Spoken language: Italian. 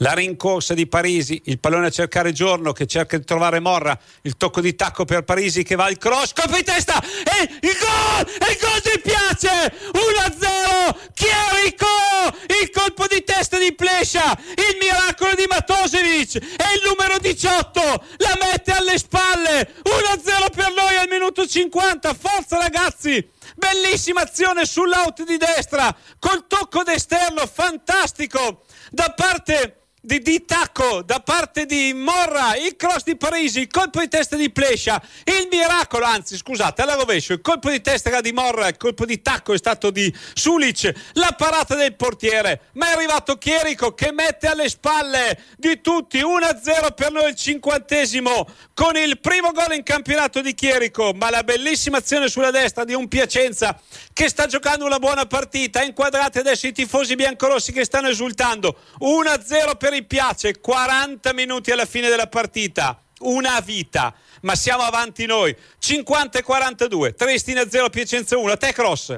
la rincorsa di Parisi, il pallone a cercare Giorno che cerca di trovare Morra, il tocco di tacco per Parisi che va al cross, colpo in testa e il gol! E il gol di Piace! 1-0! Chiarico! Il colpo di testa di Plescia, il miracolo di Matosevic e il numero 18 la mette alle spalle! 1-0 per noi al minuto 50, forza ragazzi! Bellissima azione sull'out di destra col tocco d'esterno fantastico da parte di, di, tacco da parte di Morra, il cross di Parisi, il colpo di testa di Plescia, il miracolo, anzi scusate, alla rovescio, il colpo di testa era di Morra, il colpo di tacco è stato di Sulic, la parata del portiere, ma è arrivato Chierico che mette alle spalle di tutti 1-0 per noi il cinquantesimo con il primo gol in campionato di Chierico, ma la bellissima azione sulla destra di un Piacenza che sta giocando una buona partita, inquadrate adesso i tifosi biancorossi che stanno esultando, 1-0 per Cagliari piace 40 minuti alla fine della partita una vita, ma siamo avanti noi. 50 e 42, Triestina 0, Piacenza 1, a te cross.